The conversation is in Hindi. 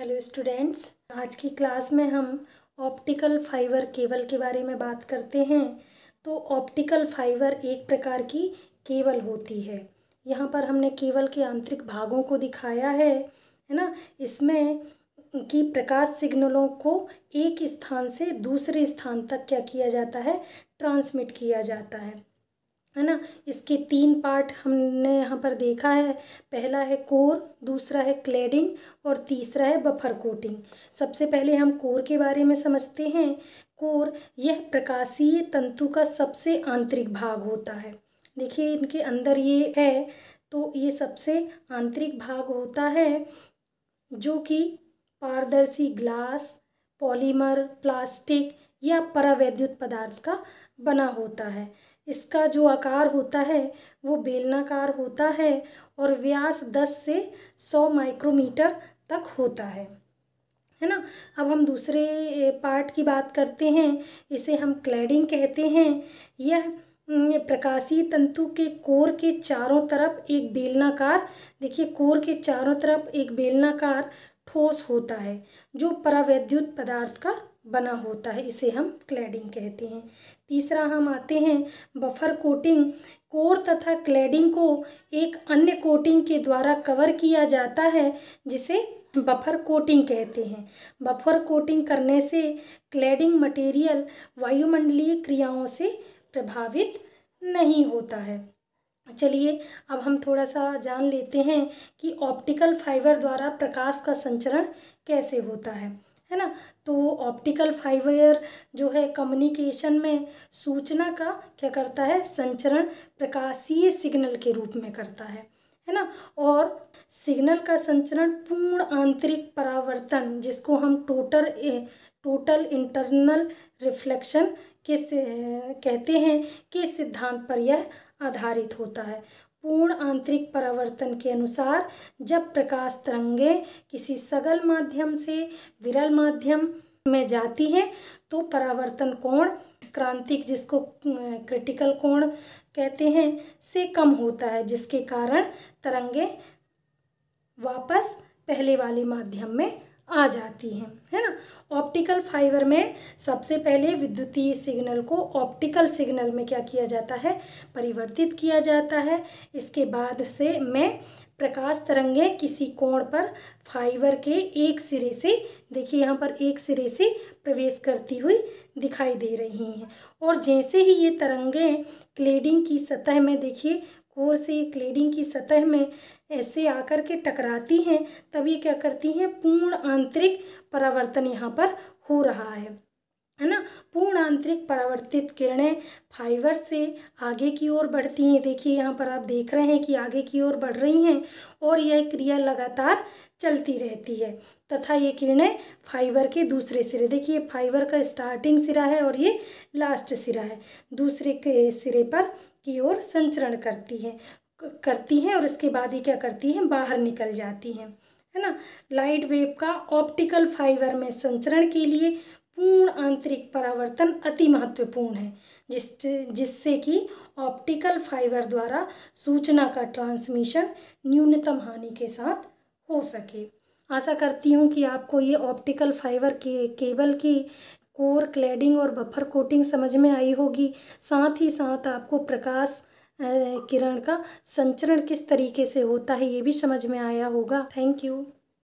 हेलो स्टूडेंट्स आज की क्लास में हम ऑप्टिकल फाइबर केबल के बारे में बात करते हैं तो ऑप्टिकल फाइबर एक प्रकार की केबल होती है यहाँ पर हमने केबल के आंतरिक भागों को दिखाया है है ना इसमें कि प्रकाश सिग्नलों को एक स्थान से दूसरे स्थान तक क्या किया जाता है ट्रांसमिट किया जाता है है ना इसके तीन पार्ट हमने यहाँ पर देखा है पहला है कोर दूसरा है क्लेडिंग और तीसरा है बफर कोटिंग सबसे पहले हम कोर के बारे में समझते हैं कोर यह प्रकाशीय तंतु का सबसे आंतरिक भाग होता है देखिए इनके अंदर ये है तो ये सबसे आंतरिक भाग होता है जो कि पारदर्शी ग्लास पॉलीमर प्लास्टिक या परावैद्युत पदार्थ का बना होता है इसका जो आकार होता है वो बेलनाकार होता है और व्यास दस से सौ माइक्रोमीटर तक होता है है ना अब हम दूसरे पार्ट की बात करते हैं इसे हम क्लैडिंग कहते हैं यह प्रकाशीय तंतु के कोर के चारों तरफ एक बेलनाकार देखिए कोर के चारों तरफ एक बेलनाकार ठोस होता है जो परावैद्युत पदार्थ का बना होता है इसे हम क्लैडिंग कहते हैं तीसरा हम आते हैं बफर कोटिंग कोर तथा क्लैडिंग को एक अन्य कोटिंग के द्वारा कवर किया जाता है जिसे बफर कोटिंग कहते हैं बफर कोटिंग करने से क्लैडिंग मटेरियल वायुमंडलीय क्रियाओं से प्रभावित नहीं होता है चलिए अब हम थोड़ा सा जान लेते हैं कि ऑप्टिकल फाइबर द्वारा प्रकाश का संचरण कैसे होता है है ना तो ऑप्टिकल फाइबर जो है कम्युनिकेशन में सूचना का क्या करता है संचरण प्रकाशीय सिग्नल के रूप में करता है है ना और सिग्नल का संचरण पूर्ण आंतरिक परावर्तन जिसको हम टोटल टोटल इंटरनल रिफ्लेक्शन के कहते हैं के सिद्धांत पर यह आधारित होता है पूर्ण आंतरिक परावर्तन के अनुसार जब प्रकाश तरंगे किसी सगल माध्यम से विरल माध्यम में जाती हैं तो परावर्तन कोण क्रांतिक जिसको क्रिटिकल कोण कहते हैं से कम होता है जिसके कारण तरंगे वापस पहले वाले माध्यम में आ जाती हैं है ना ऑप्टिकल फाइबर में सबसे पहले विद्युतीय सिग्नल को ऑप्टिकल सिग्नल में क्या किया जाता है परिवर्तित किया जाता है इसके बाद से मैं प्रकाश तरंगे किसी कोण पर फाइबर के एक सिरे से देखिए यहाँ पर एक सिरे से प्रवेश करती हुई दिखाई दे रही हैं और जैसे ही ये तरंगे क्लेडिंग की सतह में देखिए कोर से क्लेडिंग की सतह में ऐसे आकर के टकराती हैं तब ये क्या करती हैं पूर्ण आंतरिक परावर्तन यहाँ पर हो रहा है है ना पूर्ण आंतरिक परावर्तित किरणें फाइबर से आगे की ओर बढ़ती हैं देखिए यहाँ पर आप देख रहे हैं कि आगे की ओर बढ़ रही हैं और यह क्रिया लगातार चलती रहती है तथा ये किरणें फाइबर के दूसरे सिरे देखिए फाइबर का स्टार्टिंग सिरा है और ये लास्ट सिरा है दूसरे के सिरे पर की ओर संचरण करती है करती हैं और उसके बाद ही क्या करती हैं बाहर निकल जाती हैं है ना लाइट वेव का ऑप्टिकल फाइबर में संचरण के लिए पूर्ण आंतरिक परावर्तन अति महत्वपूर्ण है जिस जिससे कि ऑप्टिकल फाइबर द्वारा सूचना का ट्रांसमिशन न्यूनतम हानि के साथ हो सके आशा करती हूँ कि आपको ये ऑप्टिकल फाइबर के केबल की कोर क्लैडिंग और बफर कोटिंग समझ में आई होगी साथ ही साथ आपको प्रकाश किरण का संचरण किस तरीके से होता है ये भी समझ में आया होगा थैंक यू